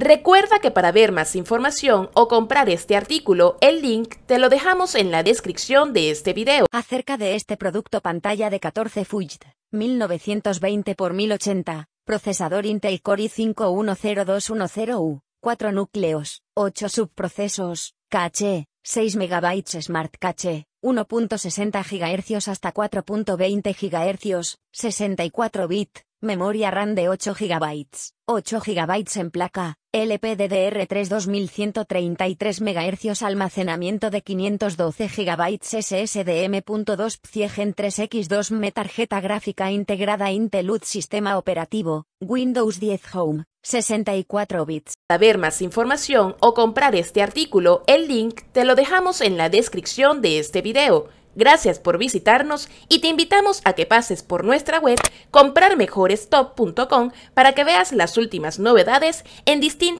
Recuerda que para ver más información o comprar este artículo, el link te lo dejamos en la descripción de este video. Acerca de este producto pantalla de 14 Fujit, 1920 x 1080, procesador Intel Core i5-10210U, 4 núcleos, 8 subprocesos, caché, 6 MB Smart Cache, 1.60 GHz hasta 4.20 GHz, 64 bit, memoria RAM de 8 GB. 8 GB en placa, LPDDR3 2133 MHz almacenamiento de 512 GB SSDM.2 Gen 3X2 ME tarjeta gráfica integrada Intel Sistema operativo, Windows 10 Home, 64 bits. Para ver más información o comprar este artículo, el link te lo dejamos en la descripción de este video. Gracias por visitarnos y te invitamos a que pases por nuestra web comprarmejorestop.com para que veas las últimas novedades en distintos.